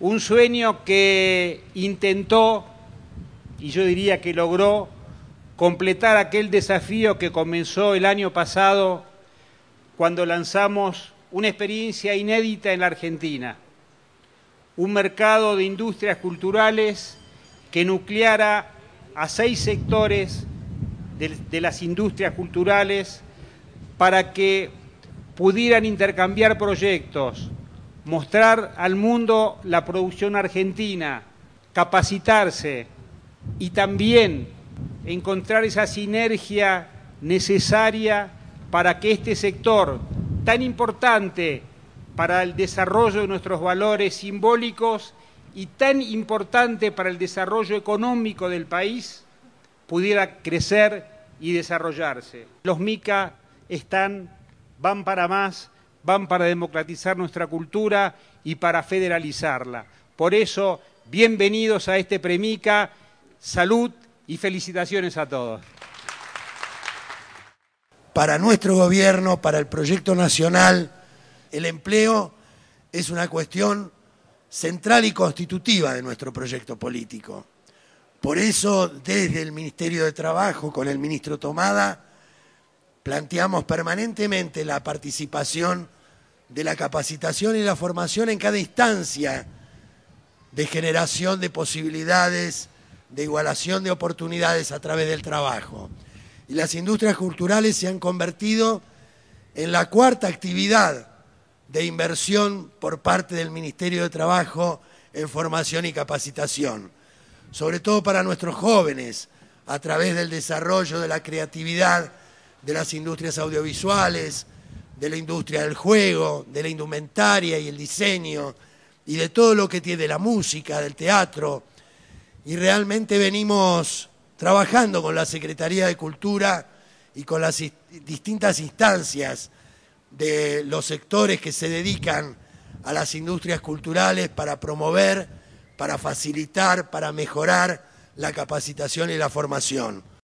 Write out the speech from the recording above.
un sueño que intentó, y yo diría que logró, completar aquel desafío que comenzó el año pasado cuando lanzamos una experiencia inédita en la Argentina, un mercado de industrias culturales que nucleara a seis sectores de, de las industrias culturales para que pudieran intercambiar proyectos, mostrar al mundo la producción argentina, capacitarse y también encontrar esa sinergia necesaria para que este sector tan importante para el desarrollo de nuestros valores simbólicos y tan importante para el desarrollo económico del país pudiera crecer y desarrollarse. Los MICA están, van para más van para democratizar nuestra cultura y para federalizarla. Por eso, bienvenidos a este Premica, salud y felicitaciones a todos. Para nuestro gobierno, para el proyecto nacional, el empleo es una cuestión central y constitutiva de nuestro proyecto político. Por eso, desde el Ministerio de Trabajo, con el ministro Tomada, planteamos permanentemente la participación de la capacitación y la formación en cada instancia de generación de posibilidades, de igualación de oportunidades a través del trabajo. Y las industrias culturales se han convertido en la cuarta actividad de inversión por parte del Ministerio de Trabajo en formación y capacitación, sobre todo para nuestros jóvenes, a través del desarrollo de la creatividad, de las industrias audiovisuales, de la industria del juego, de la indumentaria y el diseño, y de todo lo que tiene la música, del teatro. Y realmente venimos trabajando con la Secretaría de Cultura y con las distintas instancias de los sectores que se dedican a las industrias culturales para promover, para facilitar, para mejorar la capacitación y la formación.